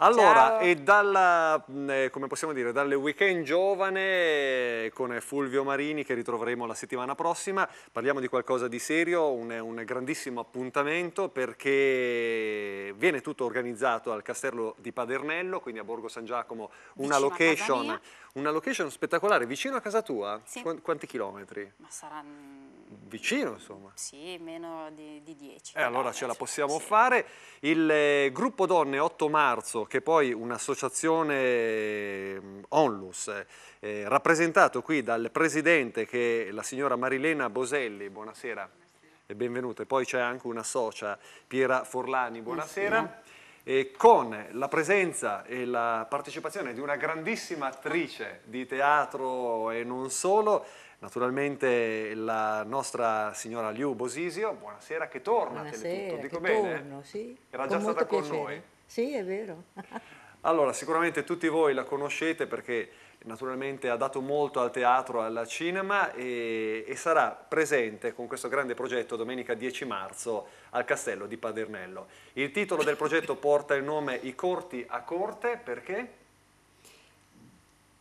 Allora, Ciao. e dalla, eh, come possiamo dire, dalle weekend giovane eh, con Fulvio Marini che ritroveremo la settimana prossima, parliamo di qualcosa di serio, un, un grandissimo appuntamento perché viene tutto organizzato al castello di Padernello, quindi a Borgo San Giacomo, una location, una location spettacolare, vicino a casa tua? Sì. Quanti chilometri? Ma saranno vicino insomma. Sì, meno di, di 10. Eh, allora ce la possiamo sì. fare. Il eh, gruppo Donne 8 marzo, che poi un'associazione ehm, onlus, eh, rappresentato qui dal presidente che è la signora Marilena Boselli, buonasera e benvenuta. E poi c'è anche una socia, Piera Forlani, buonasera. buonasera eh, con la presenza e la partecipazione di una grandissima attrice di teatro e non solo, naturalmente la nostra signora Liu Bosisio, buonasera, che torna buonasera, a Teletutto, bene? Torno, sì. Era già stata piacere. con noi? Sì, è vero. allora, sicuramente tutti voi la conoscete perché naturalmente ha dato molto al teatro, al cinema e, e, sarà presente con questo grande progetto domenica 10 marzo al castello di Padernello. Il titolo del progetto porta il nome I corti a corte perché?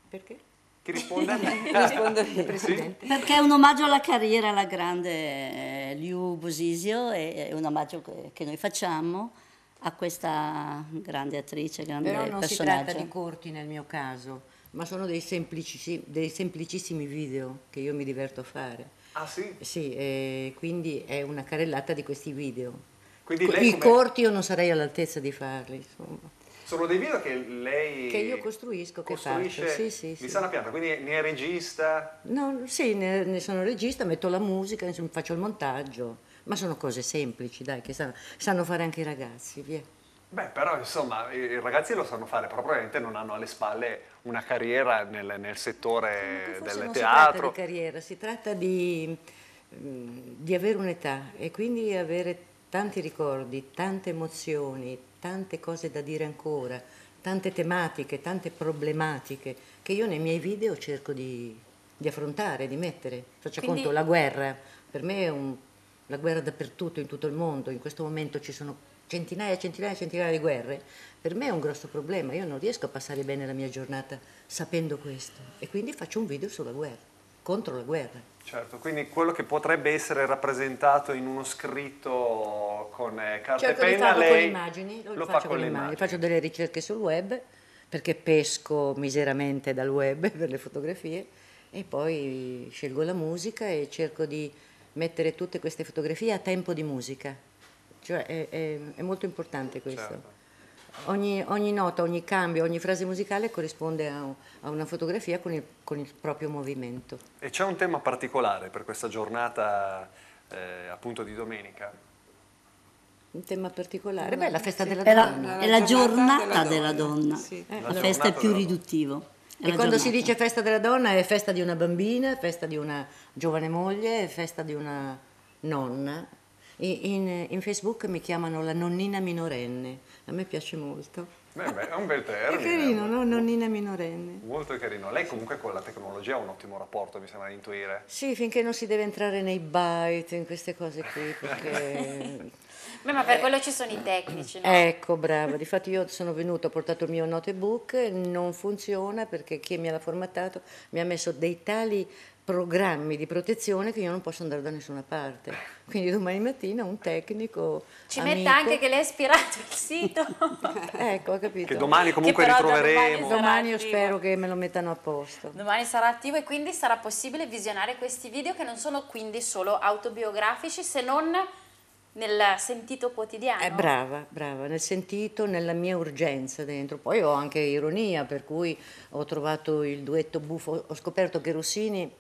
Perché? Chi risponde? Ah. Rispondo io, Presidente. Sì? Perché è un omaggio alla carriera, alla grande eh, Liu Busisio, è un omaggio che noi facciamo a questa grande attrice, grande Però non personaggio. si tratta di corti nel mio caso, ma sono dei, semplici, dei semplicissimi video che io mi diverto a fare. Ah sì? Sì, eh, quindi è una carellata di questi video. I corti io non sarei all'altezza di farli, insomma. Sono dei video che lei... Che io costruisco, che faccio. Sì, sì, sì. una Pianta, quindi ne è regista? No, sì, ne, ne sono regista, metto la musica, insomma, faccio il montaggio. Ma sono cose semplici, dai, che sanno, sanno fare anche i ragazzi, via. Beh, però insomma, i ragazzi lo sanno fare, però probabilmente non hanno alle spalle una carriera nel, nel settore del non teatro. Non si tratta di carriera, si tratta di, mm, di avere un'età e quindi avere tanti ricordi, tante emozioni, tante cose da dire ancora, tante tematiche, tante problematiche che io nei miei video cerco di, di affrontare, di mettere. Faccio quindi... conto, la guerra, per me è un, la guerra dappertutto, in tutto il mondo, in questo momento ci sono centinaia e centinaia e centinaia di guerre, per me è un grosso problema, io non riesco a passare bene la mia giornata sapendo questo e quindi faccio un video sulla guerra, contro la guerra. Certo, quindi quello che potrebbe essere rappresentato in uno scritto con eh, carta certo, e penna, lo lei con le immagini, lo, lo faccio con, con le immagini. Faccio delle ricerche sul web perché pesco miseramente dal web per le fotografie e poi scelgo la musica e cerco di mettere tutte queste fotografie a tempo di musica cioè è, è, è molto importante questo. Certo. Ogni, ogni, nota, ogni cambio, ogni frase musicale corrisponde a, a una fotografia con il, con il, proprio movimento. E c'è un tema particolare per questa giornata eh, appunto di domenica? Un tema particolare? Beh, la festa sì, della è donna. La, è la, giornata, giornata della donna, della donna. Sì. Eh, la, la festa è più riduttiva. E quando giornata. si dice festa della donna è festa di una bambina, festa di una giovane moglie, festa di una nonna, in, in Facebook mi chiamano la nonnina minorenne, a me piace molto. Beh, beh, è un bel termine. È carino, no? Nonnina minorenne. Molto carino. Lei comunque con la tecnologia ha un ottimo rapporto, mi sembra di intuire. Sì, finché non si deve entrare nei byte, in queste cose qui, perché Beh, ma per quello ci sono i tecnici. No? Ecco, brava. Difatti io sono venuto, ho portato il mio notebook, non funziona perché chi mi l'ha formattato mi ha messo dei tali programmi di protezione che io non posso andare da nessuna parte. Quindi domani mattina un tecnico. Ci amico, metta anche che lei ha ispirato il sito. ecco, ho capito. Che domani comunque che ritroveremo. Domani, domani io spero che me lo mettano a posto. Domani sarà attivo e quindi sarà possibile visionare questi video che non sono quindi solo autobiografici se non nel sentito quotidiano. È eh, brava, brava, nel sentito, nella mia urgenza dentro. Poi ho anche ironia, per cui ho trovato il duetto buffo, ho scoperto che Rossini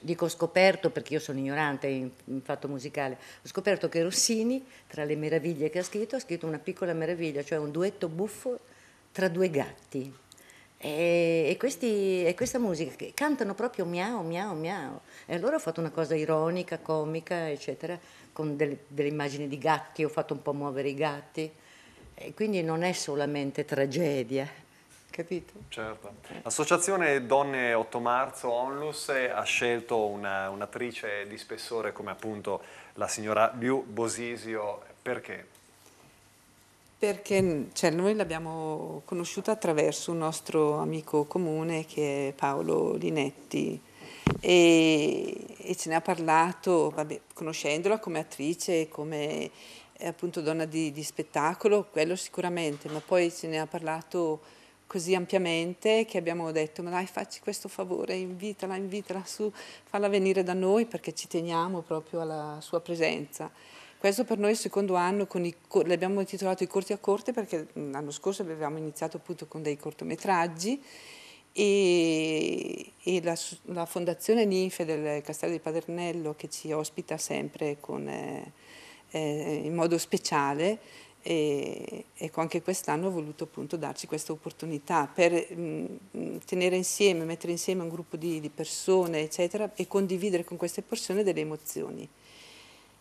dico scoperto perché io sono ignorante in, in, fatto musicale, ho scoperto che Rossini, tra le meraviglie che ha scritto, ha scritto una piccola meraviglia, cioè un duetto buffo tra due gatti. E, questi, e, questa musica che cantano proprio miau miau miau e allora ho fatto una cosa ironica, comica eccetera con delle, delle immagini di gatti ho fatto un po' muovere i gatti e quindi non è solamente tragedia capito? Certo. L'associazione Donne 8 Marzo Onlus ha scelto un'attrice di spessore come appunto la signora Liu Bosisio perché? Perché cioè, noi l'abbiamo conosciuta attraverso un nostro amico comune che è Paolo Linetti e, e ce ne ha parlato, vabbè, conoscendola come attrice, come eh, appunto donna di, di spettacolo, quello sicuramente, ma poi ce ne ha parlato così ampiamente che abbiamo detto ma dai facci questo favore, invitala, invitala su, falla venire da noi perché ci teniamo proprio alla sua presenza. Questo per noi è il secondo anno, con i, l'abbiamo intitolato I corti a corte perché l'anno scorso avevamo iniziato appunto con dei cortometraggi e, e la, la, Fondazione Ninfe del Castello di Padernello che ci ospita sempre con, eh, eh, in modo speciale e, ecco, anche quest'anno ha voluto appunto darci questa opportunità per mh, tenere insieme, mettere insieme un gruppo di, di persone eccetera e condividere con queste persone delle emozioni.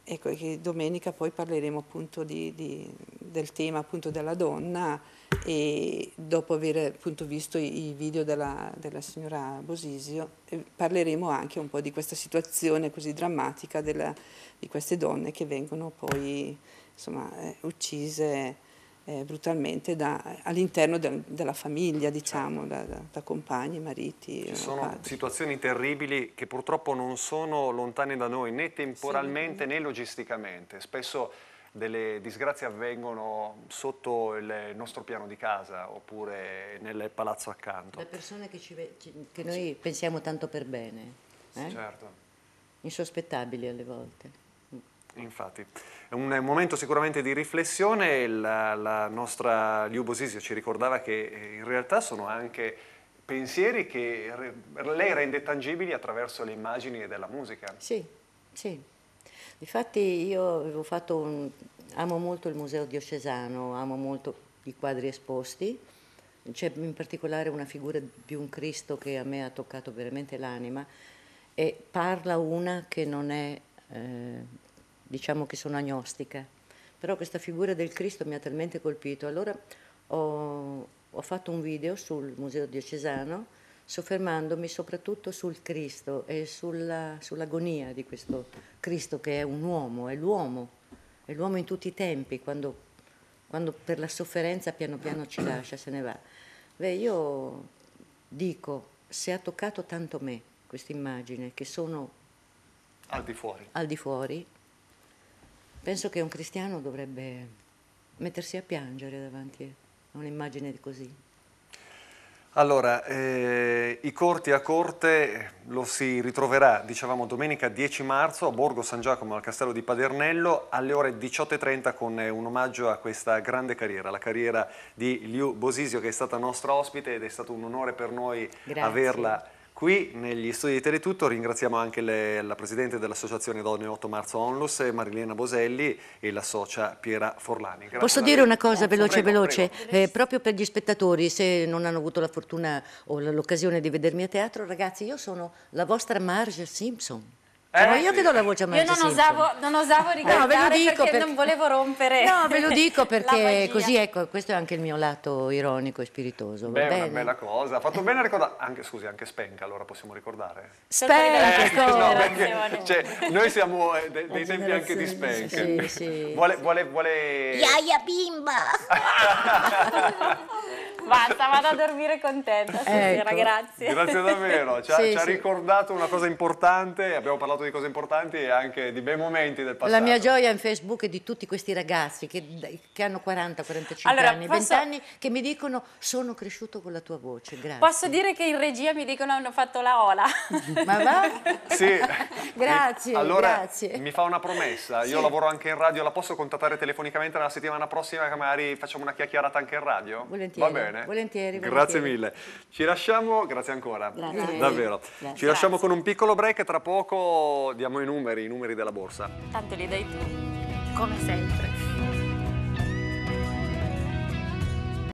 Ecco, e domenica poi parleremo appunto di, di, del tema appunto della donna e dopo aver appunto visto i, i video della, della, signora Bosisio eh, parleremo anche un po' di questa situazione così drammatica della, di queste donne che vengono poi insomma, eh, uccise eh, brutalmente da, all'interno del, della famiglia, certo. diciamo, da, da, da compagni, mariti. Ci eh, sono padri. situazioni terribili che purtroppo non sono lontane da noi né temporalmente sì. né logisticamente. Spesso delle disgrazie avvengono sotto il nostro piano di casa oppure nel palazzo accanto. Da persone che, ci, che noi pensiamo tanto per bene. Eh? Certo. Insospettabili alle volte. Infatti, è un momento sicuramente di riflessione, la, la nostra Liubosisio ci ricordava che eh, in realtà sono anche pensieri che re, lei rende tangibili attraverso le immagini della musica. Sì, sì. Infatti io avevo fatto un... amo molto il Museo Diocesano, amo molto i quadri esposti, c'è in particolare una figura di un Cristo che a me ha toccato veramente l'anima e parla una che non è... Eh, diciamo che sono agnostica, però questa figura del Cristo mi ha talmente colpito. Allora ho, ho fatto un video sul Museo Diocesano soffermandomi soprattutto sul Cristo e sulla, sull'agonia di questo Cristo che è un uomo, è l'uomo, è l'uomo in tutti i tempi, quando, quando per la sofferenza piano piano ci lascia, se ne va. Beh, io dico, se ha toccato tanto me questa immagine, che sono al di fuori, al di fuori Penso che un cristiano dovrebbe mettersi a piangere davanti a un'immagine di così. Allora, eh, i corti a corte lo si ritroverà, dicevamo, domenica 10 marzo a Borgo San Giacomo al Castello di Padernello alle ore 18.30 con eh, un omaggio a questa grande carriera, la carriera di Liu Bosisio che è stata nostra ospite ed è stato un onore per noi Grazie. averla Qui negli studi di Teletutto ringraziamo anche le, la Presidente dell'Associazione Donne 8 Marzo Onlus, Marilena Boselli e la socia Piera Forlani. Grazie Posso dire una cosa veloce, prego, veloce, prego. Eh, proprio per gli spettatori, se non hanno avuto la fortuna o l'occasione di vedermi a teatro, ragazzi io sono la vostra Marge Simpson. Cioè, eh, ma io sì. che do la voce a Marge Io non osavo, non osavo ricordare no, perché per... non volevo rompere No, ve lo dico perché così, ecco, questo è anche il mio lato ironico e spiritoso. Beh, è una bella cosa. Ha fatto bene a ricordare, anche, scusi, anche Spenca allora possiamo ricordare. Spenca, eh, no, perché, cioè, noi siamo eh, dei, dei tempi anche di Spenca. Sì, sì, vuole, vuole, vuole... Iaia bimba! Basta, vado a dormire contenta stasera, ecco. grazie. Grazie davvero, ci ha, sì, ci ha ricordato una cosa importante, abbiamo parlato di cose importanti e anche di bei momenti del passato. La mia gioia in Facebook è di tutti questi ragazzi che, che hanno 40, 45 allora, anni, posso... 20 anni, che mi dicono sono cresciuto con la tua voce, grazie. Posso dire che in regia mi dicono hanno fatto la ola. Ma va? Sì. grazie, allora, grazie. mi fa una promessa, io lavoro anche in radio, la posso contattare telefonicamente la settimana prossima che magari facciamo una chiacchierata anche in radio? Volentieri. Va bene bene? Volentieri. Grazie volentieri. mille. Ci lasciamo, grazie ancora. Grazie. Davvero. Grazie. Ci lasciamo con un piccolo break, tra poco diamo i numeri, i numeri della borsa. Tanto li dai tu, come sempre.